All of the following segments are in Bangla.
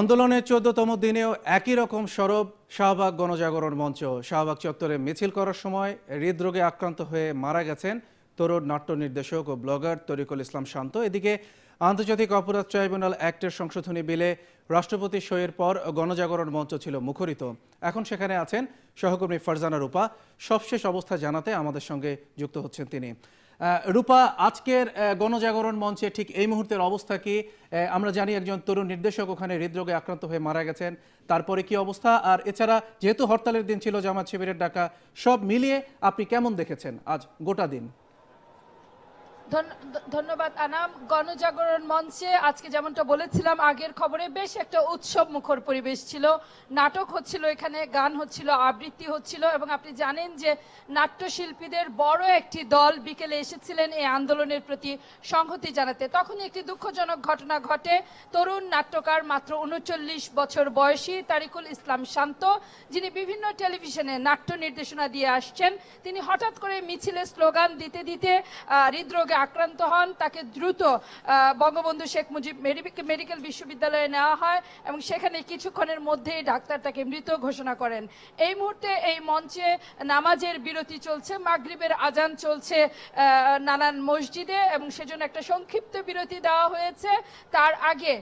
আন্দোলনের চোদ্দতম দিনেও একই রকম সরব শাহবাগ গণজাগরণ মঞ্চ শাহবাগ চত্বরে মিছিল করার সময় হৃদরোগে আক্রান্ত হয়ে মারা গেছেন তরুণ নাট্য নির্দেশক ও ব্লগার তরিকুল ইসলাম শান্ত এদিকে আন্তর্জাতিক অপরাধ ট্রাইব্যুনাল অ্যাক্টের সংশোধনী বিলে রাষ্ট্রপতি সইয়ের পর গণজাগরণ মঞ্চ ছিল মুখরিত এখন সেখানে আছেন সহকর্মী ফারজানা রূপা সবশেষ অবস্থা জানাতে আমাদের সঙ্গে যুক্ত হচ্ছেন তিনি রূপা আজকের গণজাগরণ মঞ্চে ঠিক এই মুহূর্তের অবস্থা কি আমরা জানি একজন তরুণ নির্দেশক ওখানে হৃদরোগে আক্রান্ত হয়ে মারা গেছেন তারপরে কি অবস্থা আর এছাড়া যেহেতু হরতালের দিন ছিল জামাত শিবিরের ডাকা সব মিলিয়ে আপনি কেমন দেখেছেন আজ গোটা দিন ধন্যবাদ আনাম গণজাগরণ মঞ্চে আজকে যেমনটা বলেছিলাম আগের খবরে বেশ একটা উৎসব মুখর পরিবেশ ছিল নাটক হচ্ছিল এখানে গান হচ্ছিল আবৃত্তি হচ্ছিল এবং আপনি জানেন যে নাট্যশিল্পীদের বড় একটি দল বিকেলে এসেছিলেন এই আন্দোলনের প্রতি সংহতি জানাতে তখন একটি দুঃখজনক ঘটনা ঘটে তরুণ নাট্যকার মাত্র উনচল্লিশ বছর বয়সী তারিকুল ইসলাম শান্ত যিনি বিভিন্ন টেলিভিশনে নাট্য নির্দেশনা দিয়ে আসছেন তিনি হঠাৎ করে মিছিলে স্লোগান দিতে দিতে হৃদরোগে আক্রান্ত হন তাকে দ্রুত বঙ্গবন্ধু শেখ মুজিব মেডিকেল বিশ্ববিদ্যালয়ে নেওয়া হয় এবং সেখানে কিছুক্ষণের মধ্যেই ডাক্তার তাকে মৃত ঘোষণা করেন এই মুহূর্তে এই মঞ্চে নামাজের বিরতি চলছে মাগরীবের আজান চলছে নানান মসজিদে এবং সেজন্য একটা সংক্ষিপ্ত বিরতি দেওয়া হয়েছে তার আগে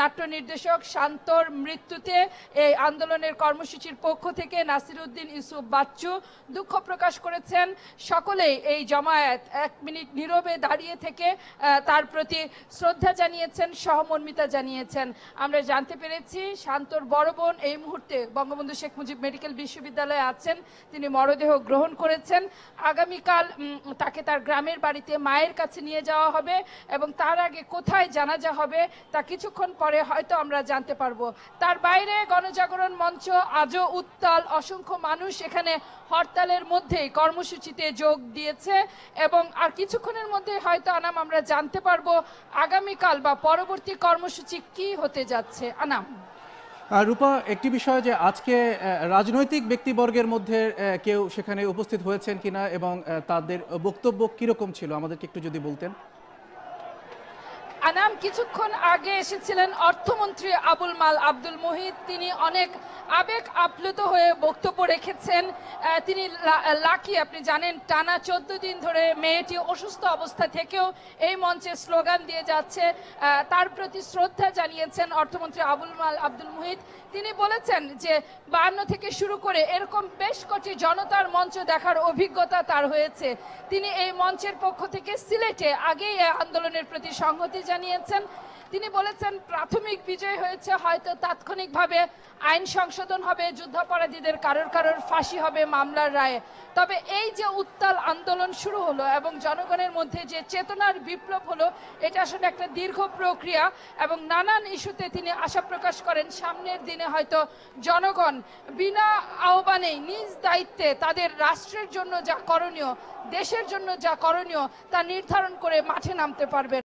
নাট্য নির্দেশক শান্তর মৃত্যুতে এই আন্দোলনের কর্মসূচির পক্ষ থেকে নাসিরুদ্দিন ইউসুফ বাচ্চু দুঃখ প্রকাশ করেছেন সকলেই এই জমায়েত এক মিনিট নীরবে নীরবে দাঁড়িয়ে থেকে তার প্রতি শ্রদ্ধা জানিয়েছেন সহমর্মিতা জানিয়েছেন আমরা জানতে পেরেছি শান্তর বড় বোন এই মুহূর্তে বঙ্গবন্ধু শেখ মুজিব মেডিকেল বিশ্ববিদ্যালয়ে আছেন তিনি মরদেহ গ্রহণ করেছেন আগামীকাল তাকে তার গ্রামের বাড়িতে মায়ের কাছে নিয়ে যাওয়া হবে এবং তার আগে কোথায় জানাজা হবে তা কিছুক্ষণ পরে হয়তো আমরা জানতে পারবো তার বাইরে গণজাগরণ মঞ্চ আজও উত্তাল অসংখ্য মানুষ এখানে হরতালের মধ্যেই কর্মসূচিতে যোগ দিয়েছে এবং আর কিছুক্ষণের মধ্যে মধ্যে হয়তো আনাম আমরা জানতে পারবো আগামীকাল বা পরবর্তী কর্মসূচি কি হতে যাচ্ছে আনাম রূপা একটি বিষয় যে আজকে রাজনৈতিক ব্যক্তিবর্গের মধ্যে কেউ সেখানে উপস্থিত হয়েছেন কিনা এবং তাদের বক্তব্য কিরকম ছিল আমাদেরকে একটু যদি বলতেন আনাম কিছুক্ষণ আগে এসেছিলেন অর্থমন্ত্রী আবুল মাল আব্দুল মুহিত তিনি অনেক আবেগ আপ্লুত হয়ে বক্তব্য রেখেছেন তিনি লাকি আপনি জানেন টানা চোদ্দ দিন ধরে মেয়েটি অসুস্থ অবস্থা থেকেও এই মঞ্চে স্লোগান দিয়ে যাচ্ছে তার প্রতি শ্রদ্ধা জানিয়েছেন অর্থমন্ত্রী আবুল মাল আব্দুল মুহিত তিনি বলেছেন যে বায়ান্ন থেকে শুরু করে এরকম বেশ কটি জনতার মঞ্চ দেখার অভিজ্ঞতা তার হয়েছে তিনি এই মঞ্চের পক্ষ থেকে সিলেটে আগেই আন্দোলনের প্রতি সংহতি জানিয়েছেন জানিয়েছেন তিনি বলেছেন প্রাথমিক বিজয় হয়েছে হয়তো তাৎক্ষণিকভাবে আইন সংশোধন হবে যুদ্ধাপরাধীদের কারোর কারোর ফাঁসি হবে মামলার রায়ে তবে এই যে উত্তাল আন্দোলন শুরু হলো এবং জনগণের মধ্যে যে চেতনার বিপ্লব হলো এটা আসলে একটা দীর্ঘ প্রক্রিয়া এবং নানান ইস্যুতে তিনি আশা প্রকাশ করেন সামনের দিনে হয়তো জনগণ বিনা আহ্বানে নিজ দায়িত্বে তাদের রাষ্ট্রের জন্য যা করণীয় দেশের জন্য যা করণীয় তা নির্ধারণ করে মাঠে নামতে পারবেন